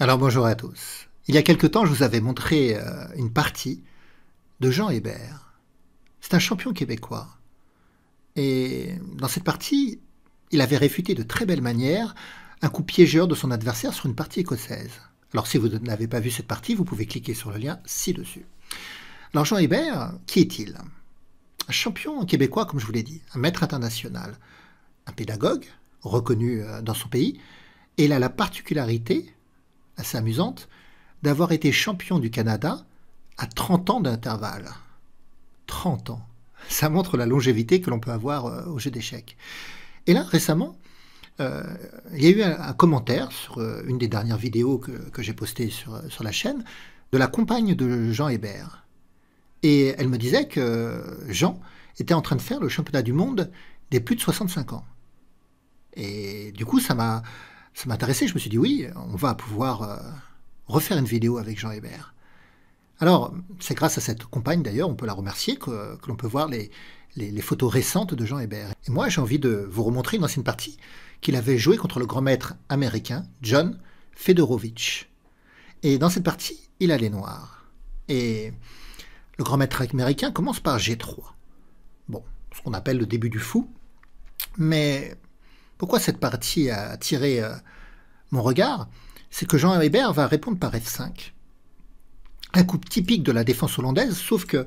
Alors bonjour à tous. Il y a quelque temps, je vous avais montré euh, une partie de Jean Hébert. C'est un champion québécois. Et dans cette partie, il avait réfuté de très belle manière un coup piégeur de son adversaire sur une partie écossaise. Alors si vous n'avez pas vu cette partie, vous pouvez cliquer sur le lien ci-dessus. Alors Jean Hébert, qui est-il Un champion québécois, comme je vous l'ai dit, un maître international, un pédagogue reconnu euh, dans son pays, et il a la particularité assez amusante d'avoir été champion du Canada à 30 ans d'intervalle. 30 ans. Ça montre la longévité que l'on peut avoir euh, au jeu d'échecs. Et là, récemment, euh, il y a eu un, commentaire sur euh, une des dernières vidéos que, j'ai postées sur, sur, la chaîne de la compagne de Jean Hébert. Et elle me disait que Jean était en train de faire le championnat du monde des plus de 65 ans. Et du coup, ça m'a ça m'intéressait. Je me suis dit, oui, on va pouvoir euh, refaire une vidéo avec Jean Hébert. Alors, c'est grâce à cette compagne d'ailleurs, on peut la remercier, que, l'on peut voir les, photos récentes de Jean Hébert. Et moi, j'ai envie de vous remontrer une ancienne partie qu'il avait jouée contre le grand maître américain, John Fedorovitch. Et dans cette partie, il allait noir. Et le grand maître américain commence par G3. Bon, ce qu'on appelle le début du fou. Mais pourquoi cette partie a attiré euh, mon regard C'est que Jean Hébert va répondre par F5. Un coup typique de la défense hollandaise, sauf que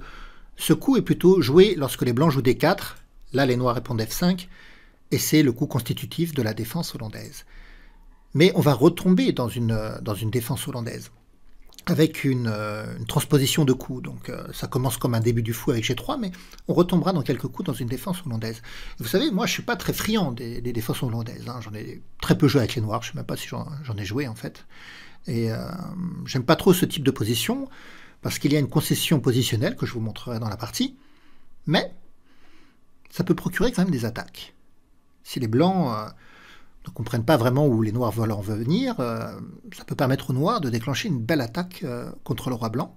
ce coup est plutôt joué lorsque les blancs jouent D4. Là, les noirs répondent F5. Et c'est le coup constitutif de la défense hollandaise. Mais on va retomber dans une, euh, dans une défense hollandaise avec euh, une, transposition de coups. Donc euh, ça commence comme un début du fou avec G3, mais on retombera dans quelques coups dans une défense hollandaise. vous savez, moi je suis pas très friand des, défenses hollandaises. Hein. J'en ai très peu joué avec les Noirs, je sais même pas si j'en ai joué en fait. Et euh, j'aime pas trop ce type de position, parce qu'il y a une concession positionnelle que je vous montrerai dans la partie, mais ça peut procurer quand même des attaques. Si les Blancs ne comprennent pas vraiment où les Noirs veulent en venir, euh, ça peut permettre aux Noirs de déclencher une belle attaque euh, contre le roi blanc.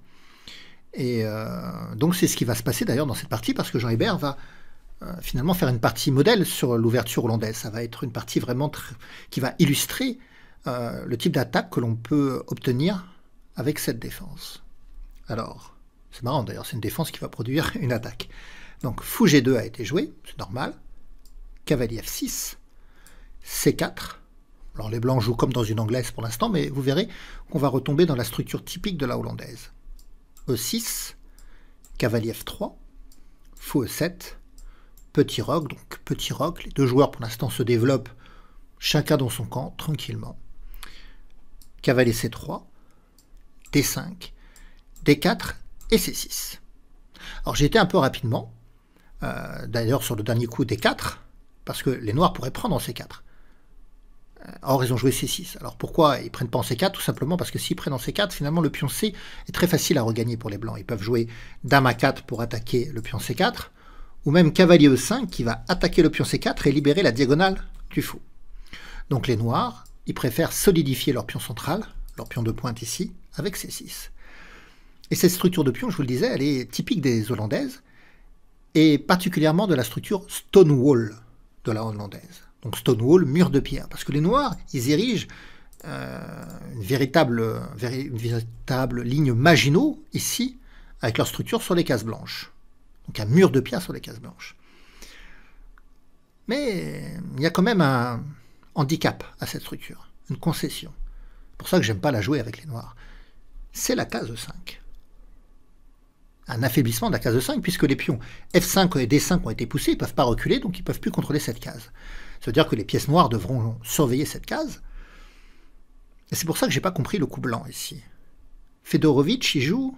Et euh, donc c'est ce qui va se passer d'ailleurs dans cette partie, parce que Jean Hébert va finalement faire une partie modèle sur l'ouverture hollandaise. Ça va être une partie vraiment qui va illustrer le type d'attaque que l'on peut obtenir avec cette défense. Alors, c'est marrant d'ailleurs, c'est une défense qui va produire une attaque. Donc fou G2 a été joué, c'est normal. Cavalier F6, C4. Alors les blancs jouent comme dans une anglaise pour l'instant, mais vous verrez qu'on va retomber dans la structure typique de la hollandaise. E6, cavalier F3, fou E7, petit roc, donc petit roc. Les deux joueurs pour l'instant se développent chacun dans son camp, tranquillement. Cavalier C3, D5, D4 et C6. Alors j'ai été un peu rapidement, euh, d'ailleurs sur le dernier coup D4, parce que les noirs pourraient prendre en C4. Euh, or, ils ont joué C6. Alors pourquoi ils prennent pas en C4 Tout simplement parce que s'ils prennent en C4, finalement, le pion C est très facile à regagner pour les Blancs. Ils peuvent jouer Dame A4 pour attaquer le pion C4, ou même Cavalier E5 qui va attaquer le pion C4 et libérer la diagonale du fou. Donc les Noirs, ils préfèrent solidifier leur pion central, leur pion de pointe ici, avec C6. Et cette structure de pion, je vous le disais, elle est typique des Hollandaises, et particulièrement de la structure Stonewall de la Hollandaise donc Stonewall, mur de pierre. Parce que les Noirs, ils érigent euh, une, véritable, véritable ligne Maginot ici, avec leur structure sur les cases blanches. Donc un mur de pierre sur les cases blanches. Mais il y a quand même un handicap à cette structure, une concession. C'est pour ça que j'aime pas la jouer avec les noirs. C'est la case 5 un affaiblissement de la case de 5, puisque les pions F5 et D5 ont été poussés, ils ne peuvent pas reculer, donc ils ne peuvent plus contrôler cette case. C'est-à-dire que les pièces noires devront surveiller cette case. Et c'est pour ça que j'ai pas compris le coup blanc ici. Fedorovitch, il joue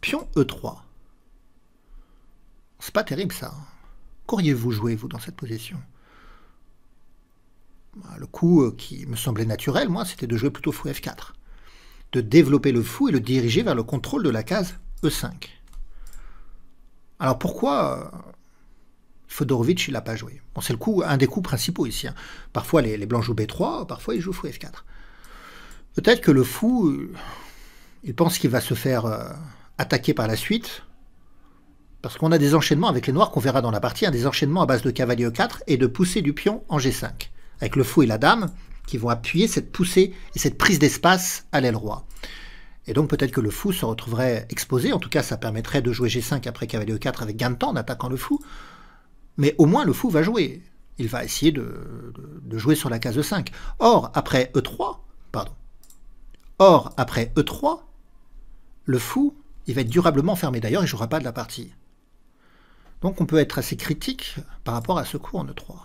pion E3. C'est pas terrible ça. Qu'auriez-vous joué, vous, dans cette position bah, Le coup euh, qui me semblait naturel, moi, c'était de jouer plutôt fou F4 de développer le fou et le diriger vers le contrôle de la case E5. Alors pourquoi euh, Fodorovic il l'a pas joué bon, C'est le coup, un des coups principaux ici. Hein. Parfois les, blancs jouent B3, parfois ils jouent fou F4. Peut-être que le fou, euh, il pense qu'il va se faire euh, attaquer par la suite, parce qu'on a des enchaînements avec les noirs qu'on verra dans la partie, un hein, des enchaînements à base de cavalier E4 et de poussée du pion en G5, avec le fou et la dame qui vont appuyer cette poussée et cette prise d'espace à l'aile roi. Et donc peut-être que le fou se retrouverait exposé, en tout cas ça permettrait de jouer G5 après cavalier E4 avec gain de temps en attaquant le fou. Mais au moins le fou va jouer. Il va essayer de, jouer sur la case E5. Or, après E3, pardon. Or, après E3, le fou, il va être durablement fermé. D'ailleurs, il ne jouera pas de la partie. Donc on peut être assez critique par rapport à ce coup en E3.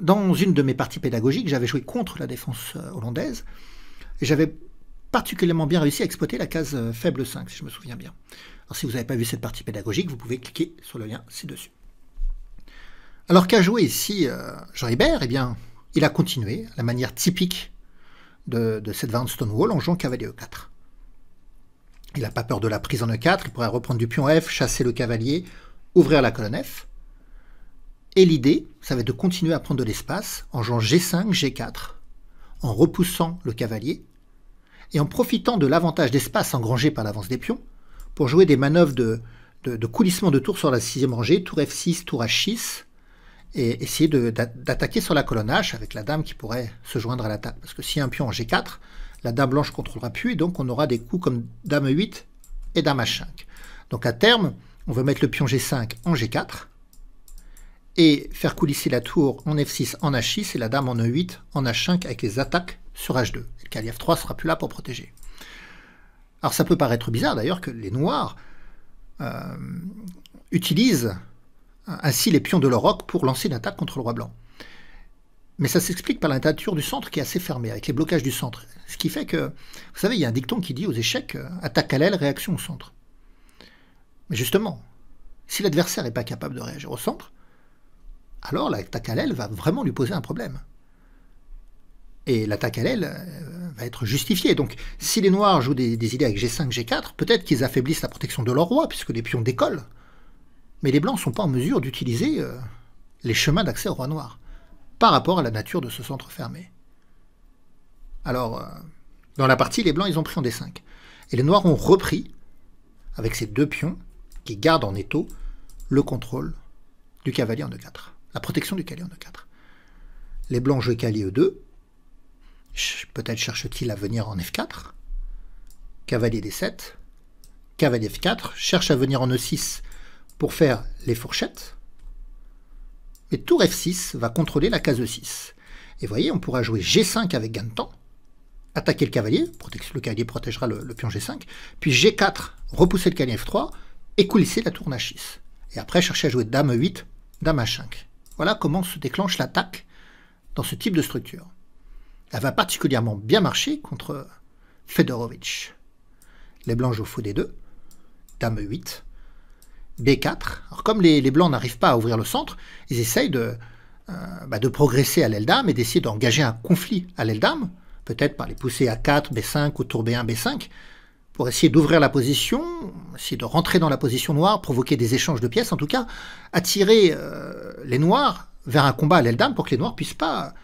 Dans une de mes parties pédagogiques, j'avais joué contre la défense euh, hollandaise. et J'avais particulièrement bien réussi à exploiter la case euh, faible 5, si je me souviens bien. Alors si vous n'avez pas vu cette partie pédagogique, vous pouvez cliquer sur le lien ci-dessus. Alors qu'a joué ici euh, Jean Ribert, Eh bien, il a continué la manière typique de, cette variante Stonewall en jouant cavalier E4. Il n'a pas peur de la prise en E4, il pourrait reprendre du pion F, chasser le cavalier, ouvrir la colonne F. Et l'idée, ça va être de continuer à prendre de l'espace en jouant G5, G4, en repoussant le cavalier et en profitant de l'avantage d'espace engrangé par l'avance des pions pour jouer des manœuvres de, coulissement de tour sur la sixième rangée, tour F6, tour H6, et essayer d'attaquer sur la colonne H avec la dame qui pourrait se joindre à l'attaque Parce que si un pion en G4, la dame blanche contrôlera plus, et donc on aura des coups comme dame E8 et dame H5. Donc à terme, on veut mettre le pion G5 en G4, et faire coulisser la tour en F6 en H6 et la dame en E8 en H5 avec les attaques sur H2. Le f 3 sera plus là pour protéger. Alors ça peut paraître bizarre d'ailleurs que les Noirs euh, utilisent euh, ainsi les pions de leur roc pour lancer une attaque contre le roi blanc. Mais ça s'explique par la nature du centre qui est assez fermée, avec les blocages du centre. Ce qui fait que, vous savez, il y a un dicton qui dit aux échecs, euh, attaque à l'aile, réaction au centre. Mais justement, si l'adversaire n'est pas capable de réagir au centre, alors l'attaque à l'aile va vraiment lui poser un problème et l'attaque à l'aile euh, va être justifiée. Donc si les Noirs jouent des, idées avec G5, G4, peut-être qu'ils affaiblissent la protection de leur roi, puisque les pions décollent. Mais les Blancs ne sont pas en mesure d'utiliser euh, les chemins d'accès au roi noir, par rapport à la nature de ce centre fermé. Alors, euh, dans la partie, les Blancs, ils ont pris en D5. Et les Noirs ont repris, avec ces deux pions, qui gardent en étau, le contrôle du cavalier en E4. La protection du cavalier en E4. Les Blancs jouent cavalier E2, Peut-être cherche-t-il à venir en F4. Cavalier D7. Cavalier F4. Cherche à venir en E6 pour faire les fourchettes. Et tour F6 va contrôler la case E6. Et voyez, on pourra jouer G5 avec gain de temps. Attaquer le cavalier. Le cavalier protégera le, pion G5. Puis G4. Repousser le cavalier F3. Et coulisser la tour H6. Et après, chercher à jouer Dame E8. Dame H5. Voilà comment se déclenche l'attaque dans ce type de structure. Elle va particulièrement bien marcher contre Fedorovitch. Les blancs jouent fou des deux. Dame 8. B4. comme les, blancs n'arrivent pas à ouvrir le centre, ils essayent de, euh, bah, progresser à l'aile dame et d'essayer d'engager un conflit à l'aile dame, peut-être par les pousser à 4, B5 ou tour B1, B5, pour essayer d'ouvrir la position, essayer de rentrer dans la position noire, provoquer des échanges de pièces, en tout cas attirer euh, les noirs vers un combat à l'aile dame pour que les noirs puissent pas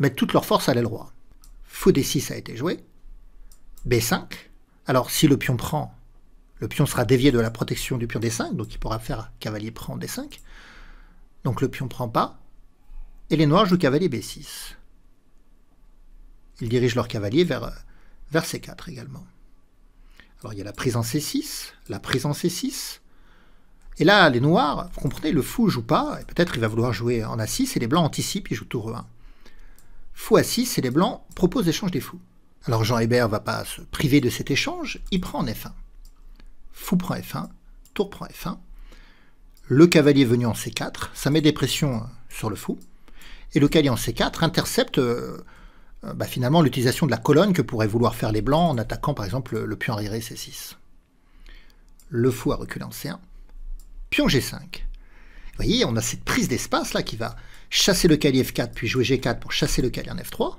mettent toute leur force à l'aile roi. Fou d6 a été joué. B5. Alors si le pion prend, le pion sera dévié de la protection du pion D5, donc il pourra faire cavalier prend D5. Donc le pion prend pas. Et les noirs jouent cavalier B6. Ils dirigent leur cavalier vers, vers C4 également. Alors il y a la prise en C6, la prise en C6. Et là, les noirs, vous comprenez, le fou joue pas, et peut-être il va vouloir jouer en A6, et les blancs anticipent, ils jouent tour E1 fois 6 et les blancs proposent l'échange des fous. Alors Jean Hébert va pas se priver de cet échange, il prend en F1. Fou prend F1, tour prend F1. Le cavalier venu en C4, ça met des pressions euh, sur le fou. Et le cavalier en C4 intercepte euh, euh, bah, finalement l'utilisation de la colonne que pourraient vouloir faire les blancs en attaquant par exemple le, pion arriéré C6. Le fou a reculé en C1. Pion G5. Vous voyez, on a cette prise d'espace là qui va chasser le cavalier F4 puis jouer G4 pour chasser le cavalier en F3.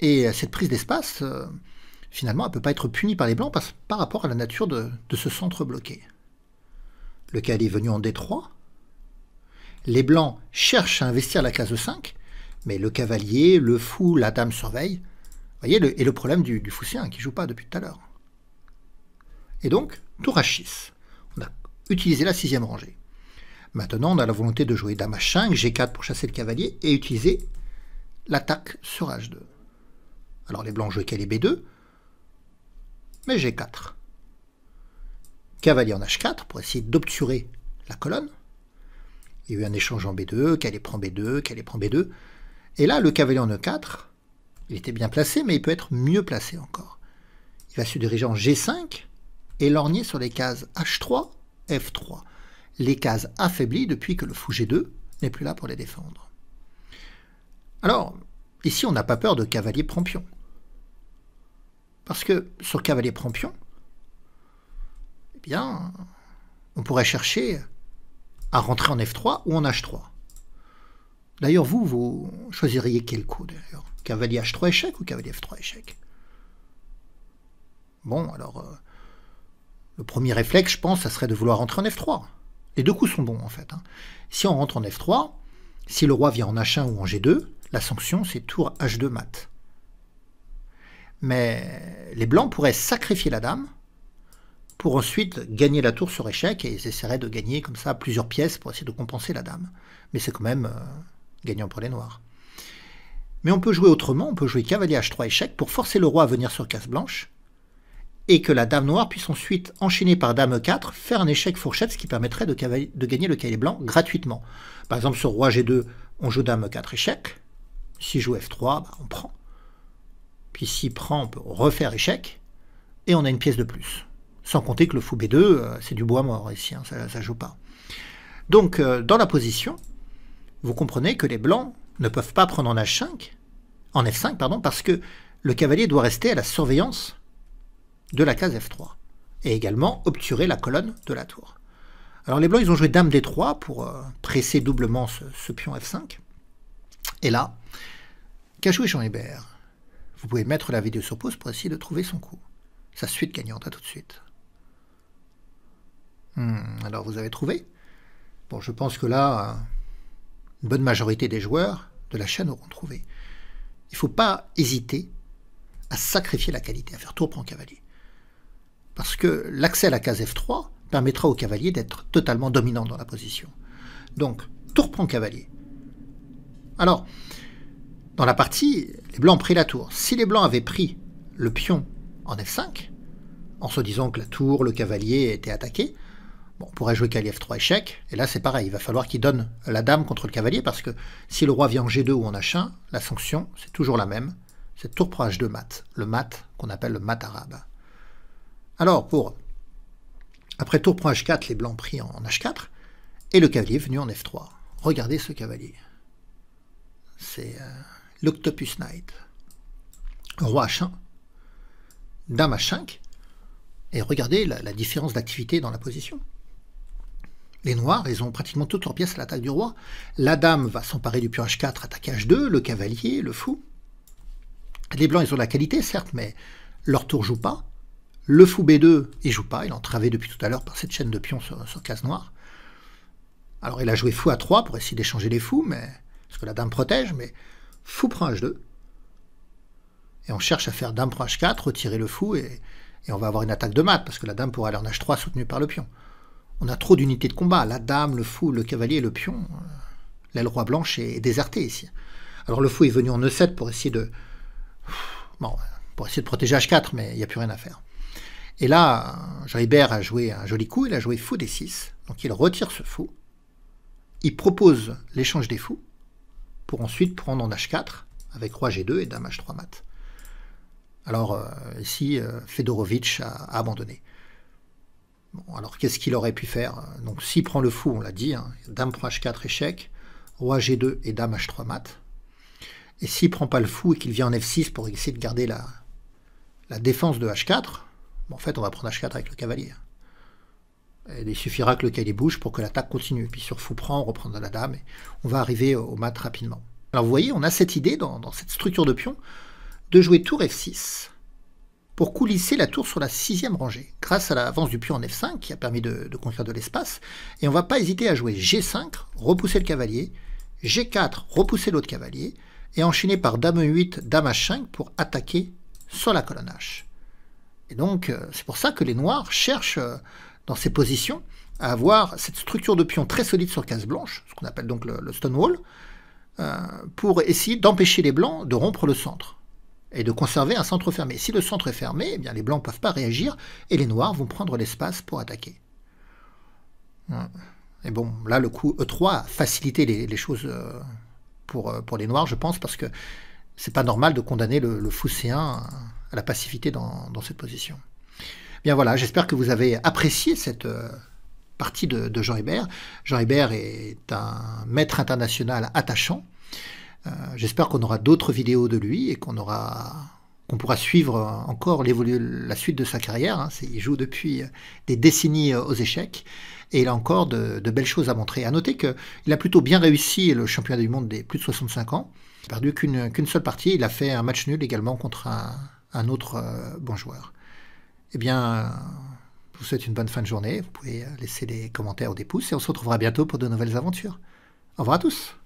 Et euh, cette prise d'espace, euh, finalement, elle ne peut pas être punie par les blancs par, par rapport à la nature de, ce centre bloqué. Le cavalier est venu en D3. Les blancs cherchent à investir la case 5, mais le cavalier, le fou, la dame surveille. Voyez, et le problème du, du foussien qui joue pas depuis tout à l'heure. Et donc, H6, On a utilisé la sixième rangée. Maintenant, on a la volonté de jouer Dame H5, G4 pour chasser le cavalier et utiliser l'attaque sur H2. Alors les blancs jouent est B2, mais G4. Cavalier en H4 pour essayer d'obturer la colonne. Il y a eu un échange en B2, qu'elle prend B2, qu'elle prend B2. Et là, le cavalier en E4, il était bien placé, mais il peut être mieux placé encore. Il va se diriger en G5 et lorgner sur les cases H3, F3 les cases affaiblies depuis que le fou G2 n'est plus là pour les défendre. Alors, ici on n'a pas peur de cavalier prampion Parce que sur cavalier prampion, eh bien, on pourrait chercher à rentrer en F3 ou en H3. D'ailleurs, vous, vous choisiriez quel coup d'ailleurs Cavalier H3 échec ou cavalier F3 échec Bon, alors, euh, le premier réflexe, je pense, ça serait de vouloir rentrer en F3. Les deux coups sont bons en fait. Hein. Si on rentre en F3, si le roi vient en H1 ou en G2, la sanction c'est tour H2 mat. Mais les blancs pourraient sacrifier la dame pour ensuite gagner la tour sur échec et ils essaieraient de gagner comme ça plusieurs pièces pour essayer de compenser la dame. Mais c'est quand même euh, gagnant pour les noirs. Mais on peut jouer autrement, on peut jouer cavalier H3 échec pour forcer le roi à venir sur case blanche et que la dame noire puisse ensuite, enchaîner par dame 4, faire un échec fourchette, ce qui permettrait de, gagner le cahier blanc gratuitement. Par exemple, sur roi g2, on joue dame 4 échec. Si joue f3, bah, on prend. Puis s'il prend, on peut refaire échec, et on a une pièce de plus. Sans compter que le fou b2, euh, c'est du bois mort ici, hein, ça, ne joue pas. Donc, euh, dans la position, vous comprenez que les blancs ne peuvent pas prendre en h5, en f5, pardon, parce que le cavalier doit rester à la surveillance de la case F3 et également obturer la colonne de la tour. Alors les blancs, ils ont joué Dame D3 pour presser euh, doublement ce, pion F5. Et là, Cachou et Jean-Hébert, vous pouvez mettre la vidéo sur pause pour essayer de trouver son coup. Sa suite gagnante, à tout de suite. Hmm, alors vous avez trouvé Bon, je pense que là, une bonne majorité des joueurs de la chaîne auront trouvé. Il ne faut pas hésiter à sacrifier la qualité, à faire tour en cavalier parce que l'accès à la case F3 permettra au cavalier d'être totalement dominant dans la position. Donc, tour prend cavalier. Alors, dans la partie, les blancs ont pris la tour. Si les blancs avaient pris le pion en F5, en se disant que la tour, le cavalier était attaqué, on pourrait jouer cavalier F3 échec, et là c'est pareil, il va falloir qu'il donne la dame contre le cavalier, parce que si le roi vient en G2 ou en H1, la sanction, c'est toujours la même, c'est tour prend H2 mat, le mat qu'on appelle le mat arabe. Alors, pour. Après tour prend h4, les blancs pris en h4, et le cavalier venu en f3. Regardez ce cavalier. C'est euh, l'Octopus Knight. Roi h1, dame h5, et regardez la, différence d'activité dans la position. Les noirs, ils ont pratiquement toutes leurs pièces à l'attaque du roi. La dame va s'emparer du pion h4, attaquer h2, le cavalier, le fou. Les blancs, ils ont la qualité, certes, mais leur tour joue pas. Le fou B2, il joue pas, il est entravé depuis tout à l'heure par cette chaîne de pions sur, case noire. Alors il a joué fou à 3 pour essayer d'échanger les fous, mais parce que la dame protège, mais fou prend H2. Et on cherche à faire dame prend H4, retirer le fou, et, on va avoir une attaque de maths parce que la dame pourra aller en H3 soutenue par le pion. On a trop d'unités de combat, la dame, le fou, le cavalier, le pion. Euh, l'aile roi blanche est, est désertée ici. Alors le fou est venu en E7 pour essayer de... Bon, pour essayer de protéger H4, mais il n'y a plus rien à faire. Et là, Jean a joué un joli coup, il a joué fou des 6, donc il retire ce fou, il propose l'échange des fous, pour ensuite prendre en h4, avec roi g2 et dame h3 mat. Alors euh, ici, euh, Fedorovitch a, abandonné. Bon, alors qu'est-ce qu'il aurait pu faire Donc s'il prend le fou, on l'a dit, hein, dame prend h4 échec, roi g2 et dame h3 mat. Et s'il prend pas le fou et qu'il vient en f6 pour essayer de garder la défense de h4, en fait, on va prendre H4 avec le cavalier. il suffira que le cavalier bouge pour que l'attaque continue. Puis sur fou prend, on reprendra la dame et on va arriver au mat rapidement. Alors vous voyez, on a cette idée dans, cette structure de pion de jouer tour F6 pour coulisser la tour sur la sixième rangée, grâce à l'avance du pion en F5 qui a permis de, conquérir de l'espace. Et on va pas hésiter à jouer G5, repousser le cavalier, G4, repousser l'autre cavalier, et enchaîner par Dame 8, Dame H5 pour attaquer sur la colonne H. Et donc, euh, c'est pour ça que les Noirs cherchent, euh, dans ces positions, à avoir cette structure de pion très solide sur case blanche, ce qu'on appelle donc le, stonewall, euh, pour essayer d'empêcher les Blancs de rompre le centre et de conserver un centre fermé. Si le centre est fermé, eh bien les Blancs ne peuvent pas réagir et les Noirs vont prendre l'espace pour attaquer. Et bon, là, le coup E3 a facilité les, choses pour, pour les Noirs, je pense, parce que c'est pas normal de condamner le, Fousséen à la passivité dans, cette position. Eh bien voilà, j'espère que vous avez apprécié cette euh, partie de, Jean Hébert. Jean Hébert est un maître international attachant. Euh, j'espère qu'on aura d'autres vidéos de lui et qu'on aura qu'on pourra suivre encore la suite de sa carrière. Hein. Il joue depuis euh, des décennies aux échecs et il a encore de, belles choses à montrer. À noter qu'il a plutôt bien réussi le championnat du monde des plus de 65 ans. Il perdu qu'une seule partie. Il a fait un match nul également contre un, autre euh, bon joueur. Eh bien, je vous souhaite une bonne fin de journée. Vous pouvez laisser des commentaires ou des pouces et on se retrouvera bientôt pour de nouvelles aventures. Au revoir à tous.